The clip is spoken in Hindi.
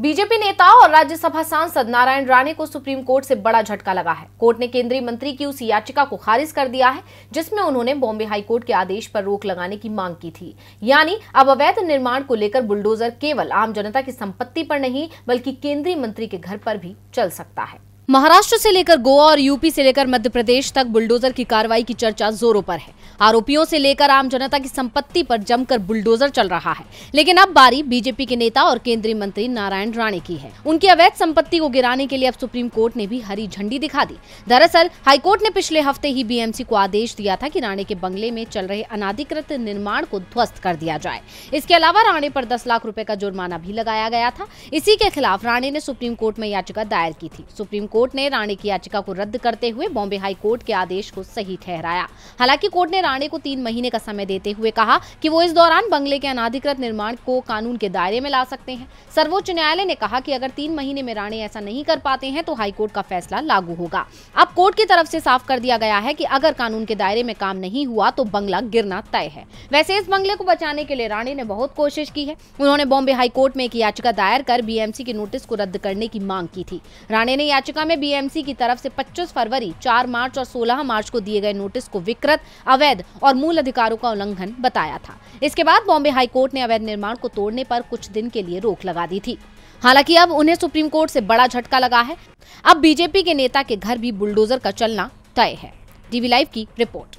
बीजेपी नेता और राज्यसभा सांसद नारायण राणे को सुप्रीम कोर्ट से बड़ा झटका लगा है कोर्ट ने केंद्रीय मंत्री की उस याचिका को खारिज कर दिया है जिसमें उन्होंने बॉम्बे हाईकोर्ट के आदेश पर रोक लगाने की मांग की थी यानी अब अवैध निर्माण को लेकर बुलडोजर केवल आम जनता की संपत्ति पर नहीं बल्कि केंद्रीय मंत्री के घर पर भी चल सकता है महाराष्ट्र से लेकर गोवा और यूपी से लेकर मध्य प्रदेश तक बुलडोजर की कार्रवाई की चर्चा जोरों पर है आरोपियों से लेकर आम जनता की संपत्ति पर जमकर बुलडोजर चल रहा है लेकिन अब बारी बीजेपी के नेता और केंद्रीय मंत्री नारायण राणे की है उनकी अवैध संपत्ति को गिराने के लिए अब सुप्रीम कोर्ट ने भी हरी झंडी दिखा दी दरअसल हाईकोर्ट ने पिछले हफ्ते ही बीएमसी को आदेश दिया था की राणे के बंगले में चल रहे अनाधिकृत निर्माण को ध्वस्त कर दिया जाए इसके अलावा राणे पर दस लाख रूपए का जुर्माना भी लगाया गया था इसी के खिलाफ राणे ने सुप्रीम कोर्ट में याचिका दायर की थी सुप्रीम कोर्ट कोर्ट ने राणे की याचिका को रद्द करते हुए बॉम्बे हाई कोर्ट के आदेश को सही ठहराया हालांकि कोर्ट ने राणे को तीन महीने का समय देते हुए कहा कि वो इस दौरान बंगले के अनाधिकृत निर्माण को कानून के दायरे में ला सकते हैं सर्वोच्च न्यायालय ने कहा कि अगर तीन महीने में राणे ऐसा नहीं कर पाते हैं तो हाईकोर्ट का फैसला लागू होगा अब कोर्ट की तरफ से साफ कर दिया गया है कि अगर कानून के दायरे में काम नहीं हुआ तो बंगला गिरना तय है वैसे इस बंगले को बचाने के लिए राणे ने बहुत कोशिश की है उन्होंने बॉम्बे हाईकोर्ट में एक याचिका दायर कर बीएमसी की नोटिस को रद्द करने की मांग की थी राणे ने याचिका में बीएमसी की तरफ से पच्चीस फरवरी चार मार्च और सोलह मार्च को दिए गए नोटिस को विकृत अवैध और मूल अधिकारों का उल्लंघन बताया था इसके बाद बॉम्बे हाईकोर्ट ने अवैध निर्माण को तोड़ने पर कुछ दिन के लिए रोक लगा दी थी हालांकि अब उन्हें सुप्रीम कोर्ट से बड़ा झटका लगा है अब बीजेपी के नेता के घर भी बुलडोजर का चलना तय है टीवी लाइव की रिपोर्ट